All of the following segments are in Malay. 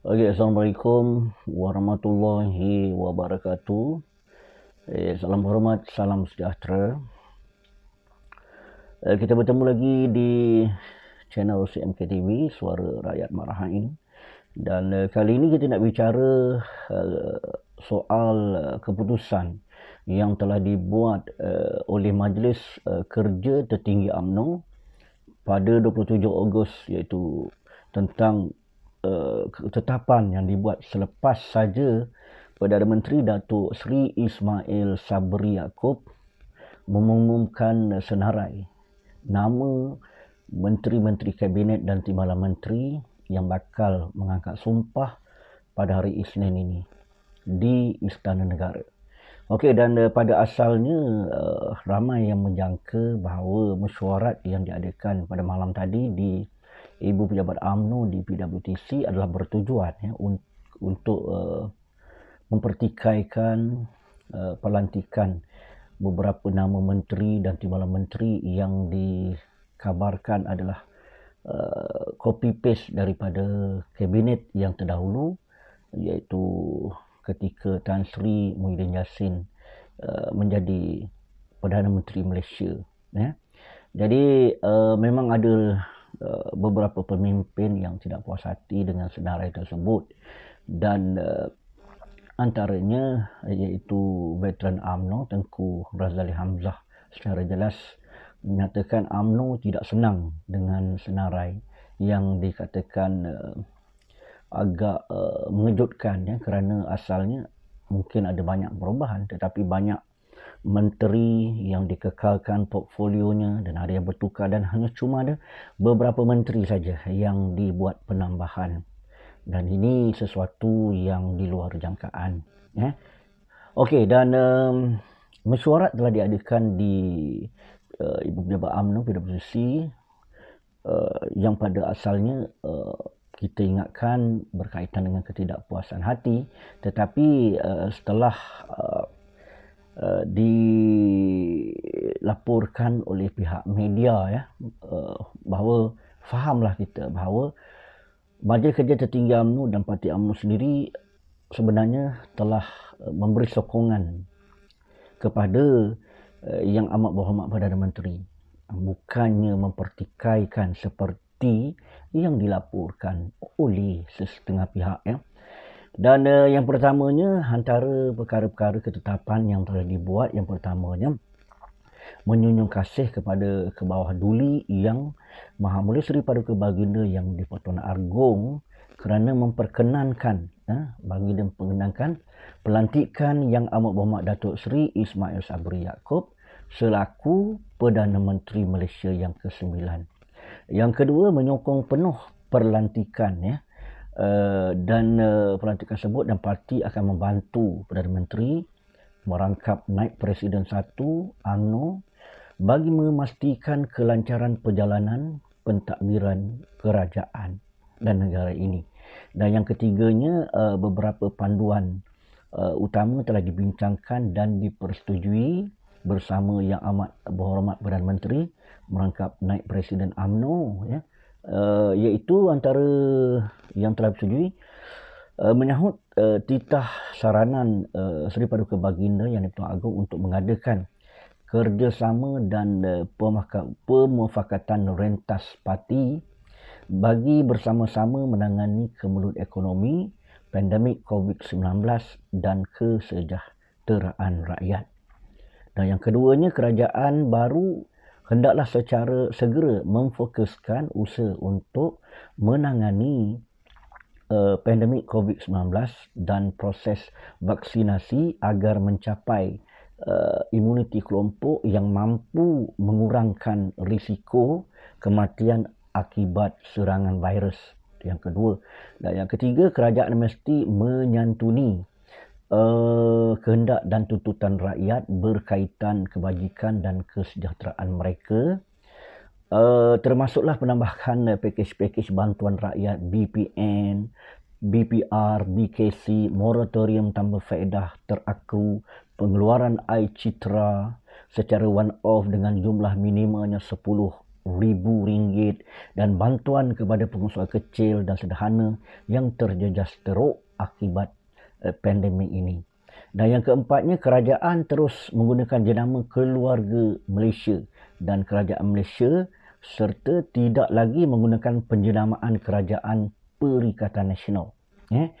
Okay, Assalamualaikum warahmatullahi wabarakatuh. Eh, salam hormat, salam sejahtera. Eh, kita bertemu lagi di channel CMKTV Suara Rakyat ini Dan eh, kali ini kita nak bicara eh, soal eh, keputusan yang telah dibuat eh, oleh Majlis eh, Kerja Tertinggi AMNO pada 27 Ogos iaitu tentang Eh, ketetapan yang dibuat selepas saja Perdana Menteri Datuk Seri Ismail Sabri Yaakob mengumumkan senarai nama Menteri-Menteri Kabinet dan Timbalan Menteri yang bakal mengangkat sumpah pada hari Isnin ini di Istana Negara. Okey dan eh, pada asalnya eh, ramai yang menjangka bahawa mesyuarat yang diadakan pada malam tadi di ibu pejabat AMNO di PWTC adalah bertujuan ya untuk uh, mempertikaikan uh, pelantikan beberapa nama menteri dan timbalan menteri yang dikabarkan adalah uh, copy paste daripada kabinet yang terdahulu iaitu ketika Tan Sri Muhyiddin Yassin menjadi Perdana Menteri Malaysia ya. Jadi uh, memang ada Eh, beberapa pemimpin yang tidak puas hati dengan senarai tersebut dan uh, antaranya iaitu veteran AMNO Tengku Razali Hamzah secara jelas menyatakan AMNO tidak senang dengan senarai yang dikatakan uh, agak uh, mengejutkan ya kerana asalnya mungkin ada banyak perubahan tetapi banyak menteri yang dikekalkan portfolionya dan ada yang bertukar dan hanya cuma ada beberapa menteri saja yang dibuat penambahan dan ini sesuatu yang di luar jangkaan ya eh? okey dan um, mesyuarat telah diadakan di uh, ibu pejabat UMNO PWC uh, yang pada asalnya uh, kita ingatkan berkaitan dengan ketidakpuasan hati tetapi uh, setelah uh, Eh, dilaporkan oleh pihak media ya uh, bahawa fahamlah kita bahawa Majlis Kerja Tertinggi UMNO dan Parti UMNO sendiri sebenarnya telah eh, memberi sokongan kepada yang amat berhormat Perdana Menteri bukannya mempertikaikan seperti yang dilaporkan oleh sesetengah pihak ya. Dan uh, yang pertamanya antara perkara-perkara ketetapan yang telah dibuat yang pertamanya menyunjung kasih kepada kebawah duli yang Maha Mulia Seri Paduka Baginda yang di Pertuan Argong kerana memperkenankan eh, bagi dan mengenangkan pelantikan yang amat berhormat Datuk Seri Ismail Sabri Yaakob selaku Perdana Menteri Malaysia yang ke-9. Yang kedua menyokong penuh perlantikan ya eh, Eh, dan uh, pelantikan tersebut dan parti akan membantu Perdana Menteri merangkap naik Presiden 1 UMNO bagi memastikan kelancaran perjalanan pentadbiran kerajaan dan negara ini. Dan yang ketiganya uh, beberapa panduan uh, utama telah dibincangkan dan dipersetujui bersama yang amat berhormat Perdana Menteri merangkap naik Presiden UMNO ya. Yeah uh, iaitu antara yang telah bersetujui uh, menyahut uh, titah saranan uh, Seri Paduka Baginda yang dipertuan agung untuk mengadakan kerjasama dan uh, pemufakatan rentas parti bagi bersama-sama menangani kemelut ekonomi, pandemik COVID-19 dan kesejahteraan rakyat. Dan yang keduanya kerajaan baru hendaklah secara segera memfokuskan usaha untuk menangani uh, pandemik COVID-19 dan proses vaksinasi agar mencapai uh, imuniti kelompok yang mampu mengurangkan risiko kematian akibat serangan virus yang kedua dan yang ketiga kerajaan mesti menyantuni uh, kehendak dan tuntutan rakyat berkaitan kebajikan dan kesejahteraan mereka uh, termasuklah penambahan uh, pakej-pakej bantuan rakyat BPN BPR, BKC, moratorium tambah faedah teraku, pengeluaran air citra secara one off dengan jumlah minimanya RM10,000 dan bantuan kepada pengusaha kecil dan sederhana yang terjejas teruk akibat Eh, pandemik ini. Dan yang keempatnya, kerajaan terus menggunakan jenama keluarga Malaysia dan kerajaan Malaysia serta tidak lagi menggunakan penjenamaan kerajaan Perikatan Nasional eh,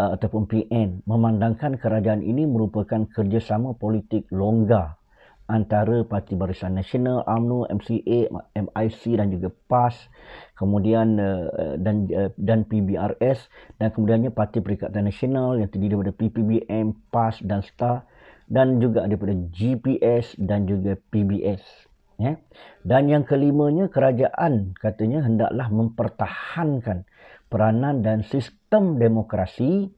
ataupun PN memandangkan kerajaan ini merupakan kerjasama politik longgar antara Parti Barisan Nasional, UMNO, MCA, MIC dan juga PAS, kemudian eh, dan eh, dan PBRS dan kemudiannya Parti Perikatan Nasional yang terdiri daripada PPBM, PAS dan STA dan juga daripada GPS dan juga PBS. Ya. Dan yang kelimanya kerajaan katanya hendaklah mempertahankan peranan dan sistem demokrasi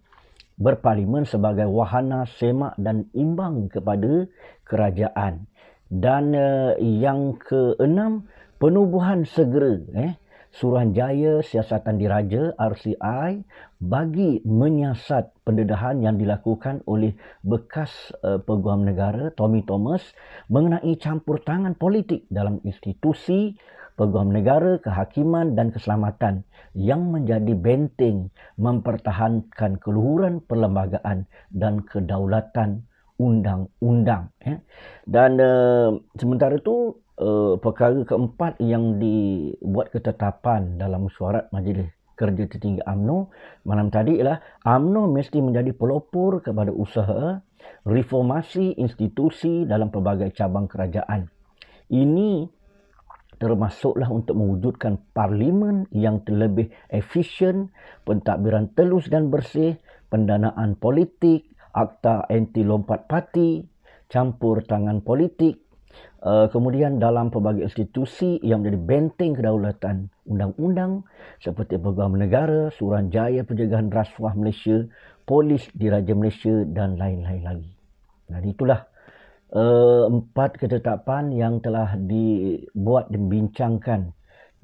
berparlimen sebagai wahana semak dan imbang kepada kerajaan dan eh, yang keenam penubuhan segera eh Suruhanjaya Siasatan Diraja RCI bagi menyiasat pendedahan yang dilakukan oleh bekas uh, peguam negara Tommy Thomas mengenai campur tangan politik dalam institusi peguam negara, kehakiman dan keselamatan yang menjadi benteng mempertahankan keluhuran perlembagaan dan kedaulatan undang-undang. Ya. Dan uh, sementara itu uh, eh, perkara keempat yang dibuat ketetapan dalam mesyuarat Majlis Kerja Tertinggi AMNO malam tadi ialah AMNO mesti menjadi pelopor kepada usaha reformasi institusi dalam pelbagai cabang kerajaan. Ini termasuklah untuk mewujudkan parlimen yang terlebih efisien, pentadbiran telus dan bersih, pendanaan politik akta anti lompat parti, campur tangan politik, uh, kemudian dalam pelbagai institusi yang menjadi benteng kedaulatan undang-undang seperti Peguam Negara, Suruhanjaya Penjagaan Rasuah Malaysia, Polis Diraja Malaysia dan lain-lain lagi. Dan itulah uh, empat ketetapan yang telah dibuat dan bincangkan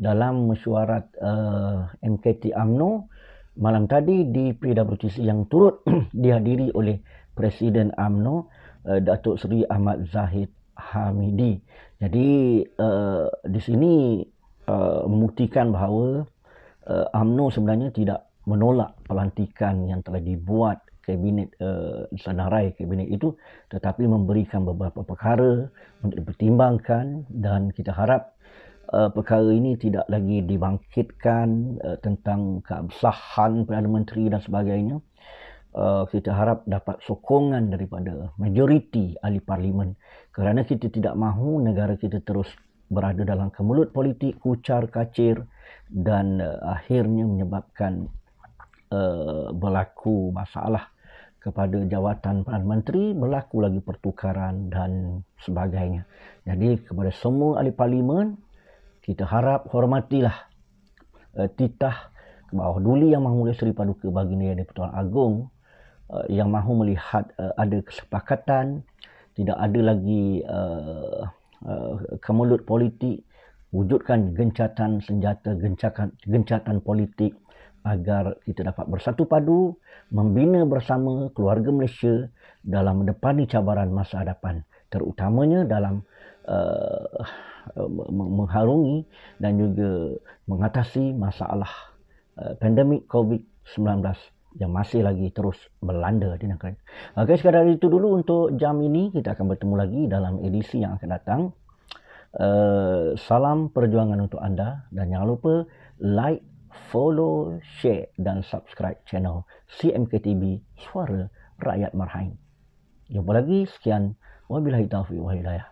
dalam mesyuarat uh, eh, MKT AMNO malam tadi di PWTC yang turut dihadiri oleh Presiden AMNO eh, Datuk Seri Ahmad Zahid Hamidi. Jadi eh, di sini eh, membuktikan bahawa AMNO sebenarnya tidak menolak pelantikan yang telah dibuat kabinet senarai kabinet itu tetapi memberikan beberapa perkara untuk dipertimbangkan dan kita harap uh, perkara ini tidak lagi dibangkitkan uh, tentang keabsahan Perdana Menteri dan sebagainya. Uh, kita harap dapat sokongan daripada majoriti ahli parlimen kerana kita tidak mahu negara kita terus berada dalam kemulut politik kucar kacir dan uh, akhirnya menyebabkan uh, berlaku masalah kepada jawatan Perdana Menteri berlaku lagi pertukaran dan sebagainya. Jadi kepada semua ahli parlimen kita harap hormatilah uh, titah bawah duli yang mahu mulia Seri Paduka Baginda Yang Dipertuan Agong uh, yang mahu melihat uh, ada kesepakatan tidak ada lagi uh, uh, kemelut politik wujudkan gencatan senjata gencatan, gencatan politik agar kita dapat bersatu padu membina bersama keluarga Malaysia dalam mendepani cabaran masa hadapan terutamanya dalam Uh, mengharungi dan juga mengatasi masalah uh, pandemik COVID-19 yang masih lagi terus melanda di negara. ini. Okay, sekadar itu dulu untuk jam ini. Kita akan bertemu lagi dalam edisi yang akan datang. Uh, salam perjuangan untuk anda dan jangan lupa like, follow, share dan subscribe channel CMKTB Suara Rakyat Marhain. Jumpa lagi. Sekian. Wabillahi taufiq wa hidayah.